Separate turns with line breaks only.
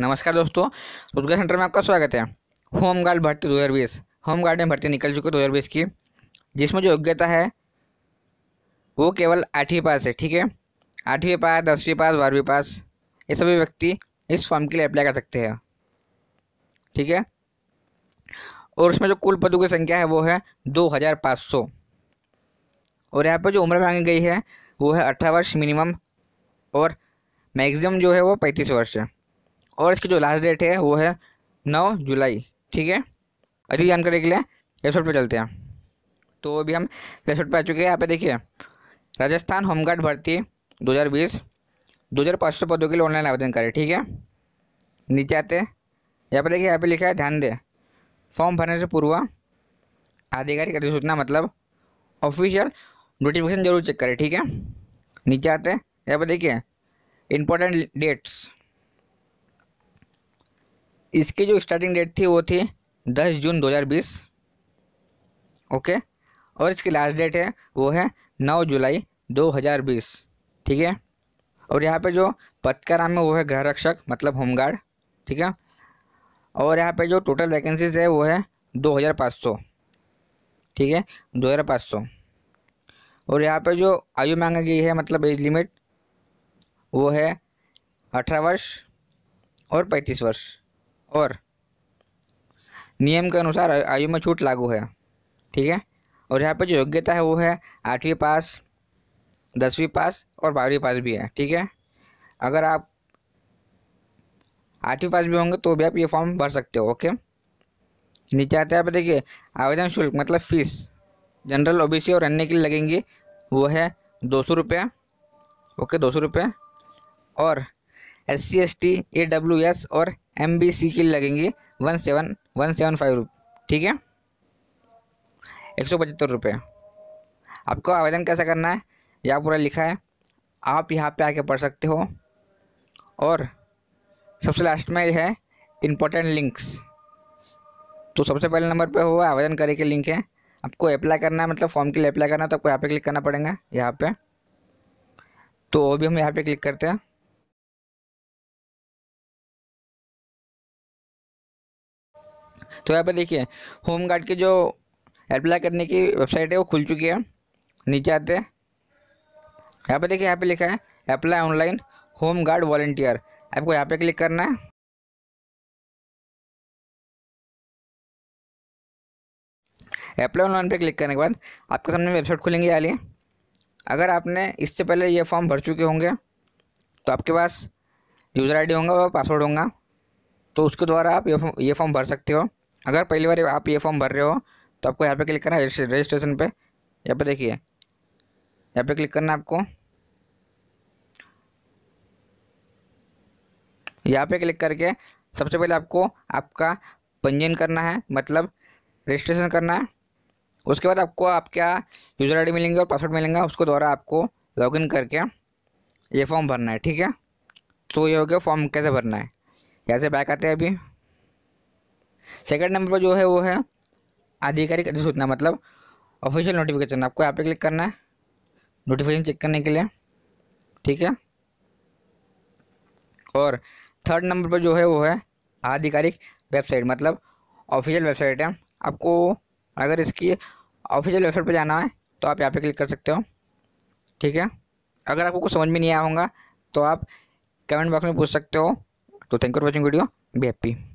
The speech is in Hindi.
नमस्कार दोस्तों रोजगार सेंटर में आपका स्वागत है होम गार्ड भर्ती दो हज़ार बीस होम गार्ड में भर्ती निकल चुकी है दो हज़ार बीस की जिसमें जो योग्यता है वो केवल आठवीं पास है ठीक है आठवीं पास दसवीं पास बारहवीं पास ये सभी व्यक्ति इस फॉर्म के लिए अप्लाई कर सकते हैं ठीक है और उसमें जो कुल पदों की संख्या है वो है दो हज़ार पाँच सौ और यहाँ पर जो उम्र मांगी गई है वो है अठारह वर्ष मिनिमम और मैक्सिमम जो है वो पैंतीस वर्ष है और इसकी जो लास्ट डेट है वो है नौ जुलाई ठीक है अधिक जानकारी के लिए वेबसाइट पर चलते हैं तो अभी हम वेबसाइट पर आ चुके हैं यहाँ पे देखिए राजस्थान होमगार्ड भर्ती 2020 2500 पदों के लिए ऑनलाइन आवेदन करें ठीक है नीचे आते हैं यहाँ पे देखिए यहाँ पे लिखा है ध्यान दें फॉर्म भरने से पूर्व आधिकारिक अधिसूचना मतलब ऑफिशियल नोटिफिकेशन जरूर चेक करें ठीक है नीचे आते हैं यहाँ पर देखिए इंपॉर्टेंट डेट्स इसकी जो स्टार्टिंग डेट थी वो थी दस जून 2020 ओके और इसकी लास्ट डेट है वो है नौ जुलाई 2020 ठीक है और यहाँ पे जो पद का नाम है वो है गृह रक्षक मतलब होमगार्ड ठीक है और यहाँ पे जो टोटल वैकेंसीज है वो है 2500 ठीक है 2500 और यहाँ पे जो आयु मांगा गई है मतलब एज लिमिट वो है अठारह वर्ष और पैंतीस वर्ष और नियम के अनुसार आयु में छूट लागू है ठीक है और यहाँ पर जो योग्यता है वो है आठवीं पास दसवीं पास और बारहवीं पास भी है ठीक है अगर आप आठवीं पास भी होंगे तो भी आप ये फॉर्म भर सकते हो ओके नीचे आते हैं आप देखिए आवेदन शुल्क मतलब फ़ीस जनरल ओबीसी और अन्य के लिए लगेंगी वो है दो सौ रुपये ओके दो सौ रुपये और S C S T A W S और एम बी सी के लगेंगे one seven one seven five ठीक है एक सौ पचहत्तर रुपये आपको आवेदन कैसा करना है यह पूरा लिखा है आप यहाँ पे आके पढ़ सकते हो और सबसे लास्ट में है इम्पोर्टेंट लिंक्स तो सबसे पहले नंबर पे हुआ आवेदन करे के लिंक है आपको अप्लाई करना है मतलब फॉर्म के लिए अप्लाई करना है तो आपको यहाँ पे क्लिक करना पड़ेगा यहाँ पे तो वो भी हम यहाँ पे क्लिक करते हैं तो यहाँ पर देखिए होम गार्ड के जो अप्लाई करने की वेबसाइट है वो खुल चुकी है नीचे आते हैं यहाँ पर देखिए यहाँ पे लिखा है apply online home guard volunteer आपको यहाँ पे क्लिक करना है अप्लाई ऑनलाइन पे क्लिक करने के बाद आपके सामने वेबसाइट खुलेंगे वाली अगर आपने इससे पहले ये फॉर्म भर चुके होंगे तो आपके पास यूज़र आईडी होगा और पासवर्ड होगा तो उसके द्वारा आप ये फॉर्म भर सकते हो अगर पहली बार आप ये फॉर्म भर रहे हो तो आपको यहाँ पे क्लिक करना है रजिस्ट्रेशन पे यहाँ पे देखिए यहाँ पे क्लिक करना है आपको यहाँ पे क्लिक करके सबसे पहले आपको आपका पंजीयन करना है मतलब रजिस्ट्रेशन करना है उसके बाद आपको आपका यूज़र आईडी मिलेंगे और पासवर्ड मिलेंगे उसको द्वारा आपको लॉगिन करके ये फॉर्म भरना है ठीक है तो ये हो गया फॉर्म कैसे भरना है यहाँ से बैक आते हैं अभी सेकंड नंबर पर जो है वो है आधिकारिक अधिसूचना मतलब ऑफिशियल नोटिफिकेशन आपको यहाँ पे क्लिक करना है नोटिफिकेशन चेक करने के लिए ठीक है और थर्ड नंबर पर जो है वो है आधिकारिक वेबसाइट मतलब ऑफिशियल वेबसाइट है आपको अगर इसकी ऑफिशियल वेबसाइट पर जाना है तो आप यहाँ पे क्लिक कर सकते हो ठीक है अगर आपको कुछ समझ में नहीं आया होगा तो आप कमेंट बॉक्स में पूछ सकते हो तो thank you for watching video be happy